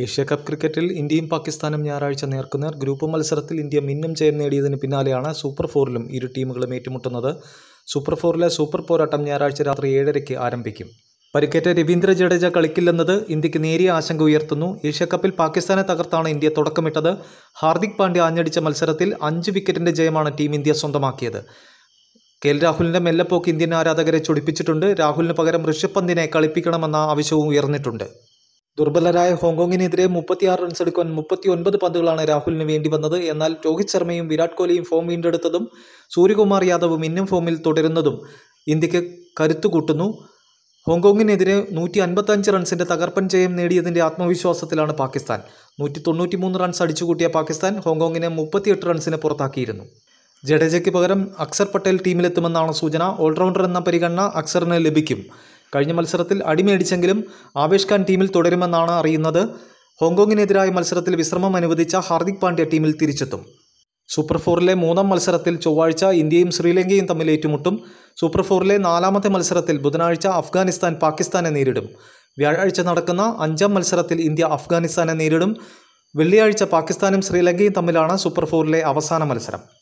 Asia cup ക്രിക്കറ്റിൽ ഇന്ത്യയും പാകിസ്ഥാനും ഞായറാഴ്ച നേർക്കുനേർ ഗ്രൂപ്പ് മത്സരത്തിൽ ഇന്ത്യ മിന്നും ജയം നേടിയതിന് പിന്നാലെയാണ് സൂപ്പർ ഫോറിലും ഇരു ടീമുകളും ഏറ്റുമുട്ടുന്നത് സൂപ്പർ ഫോറിലെ സൂപ്പർ പോരാട്ടം ഞായറാഴ്ച രാത്രി ഏഴരയ്ക്ക് ആരംഭിക്കും പരിക്കേറ്റ രവീന്ദ്ര ജഡേജ കളിക്കില്ലെന്നത് ഇന്ത്യക്ക് നേരിയ ആശങ്ക ഉയർത്തുന്നു ഏഷ്യാകപ്പിൽ പാകിസ്ഥാനെ തകർത്താണ് ഇന്ത്യ തുടക്കമിട്ടത് ഹാർദിക് പാണ്ഡ്യ ആഞ്ഞടിച്ച മത്സരത്തിൽ അഞ്ച് വിക്കറ്റിൻ്റെ ജയമാണ് ടീം ഇന്ത്യ സ്വന്തമാക്കിയത് കെ എൽ രാഹുലിൻ്റെ മെല്ലപ്പോക്ക് ഇന്ത്യൻ ആരാധകരെ ചൊടിപ്പിച്ചിട്ടുണ്ട് രാഹുലിന് പകരം ഋഷഭ് പന്തിനെ കളിപ്പിക്കണമെന്ന ആവശ്യവും ഉയർന്നിട്ടുണ്ട് ദുർബലരായ ഹോങ്കോങ്ങിനെതിരെ മുപ്പത്തിയാറ് റൺസ് എടുക്കാൻ മുപ്പത്തി ഒൻപത് പന്തുകളാണ് രാഹുലിന് വേണ്ടി വന്നത് എന്നാൽ രോഹിത് ശർമ്മയും വിരാട് കോഹ്ലിയും ഫോം വീണ്ടെടുത്തതും സൂര്യകുമാർ യാദവും ഇന്നും ഫോമിൽ തുടരുന്നതും ഇന്ത്യക്ക് കരുത്തു കൂട്ടുന്നു ഹോങ്കോങ്ങിനെതിരെ നൂറ്റി അൻപത്തഞ്ച് റൺസിൻ്റെ തകർപ്പൻ ജയം നേടിയതിൻ്റെ ആത്മവിശ്വാസത്തിലാണ് പാകിസ്ഥാൻ നൂറ്റി തൊണ്ണൂറ്റി റൺസ് അടിച്ചുകൂട്ടിയ പാകിസ്ഥാൻ ഹോങ്കോങ്ങിനെ മുപ്പത്തിയെട്ട് റൺസിന് പുറത്താക്കിയിരുന്നു ജഡേജയ്ക്ക് പകരം അക്സർ പട്ടേൽ ടീമിലെത്തുമെന്നാണ് സൂചന ഓൾറൗണ്ടർ എന്ന പരിഗണന അക്സറിന് ലഭിക്കും കഴിഞ്ഞ മത്സരത്തിൽ അടിമേടിച്ചെങ്കിലും ആവേഷ് ഖാൻ ടീമിൽ തുടരുമെന്നാണ് അറിയുന്നത് ഹോങ്കോങ്ങിനെതിരായ മത്സരത്തിൽ വിശ്രമം അനുവദിച്ച ഹാർദിക് പാണ്ഡ്യ ടീമിൽ തിരിച്ചെത്തും സൂപ്പർ ഫോറിലെ മൂന്നാം മത്സരത്തിൽ ചൊവ്വാഴ്ച ഇന്ത്യയും ശ്രീലങ്കയും തമ്മിൽ ഏറ്റുമുട്ടും സൂപ്പർ ഫോറിലെ നാലാമത്തെ മത്സരത്തിൽ ബുധനാഴ്ച അഫ്ഗാനിസ്ഥാൻ പാകിസ്ഥാനെ നേരിടും വ്യാഴാഴ്ച നടക്കുന്ന അഞ്ചാം മത്സരത്തിൽ ഇന്ത്യ അഫ്ഗാനിസ്ഥാനെ നേരിടും വെള്ളിയാഴ്ച പാകിസ്ഥാനും ശ്രീലങ്കയും തമ്മിലാണ് സൂപ്പർ ഫോറിലെ അവസാന മത്സരം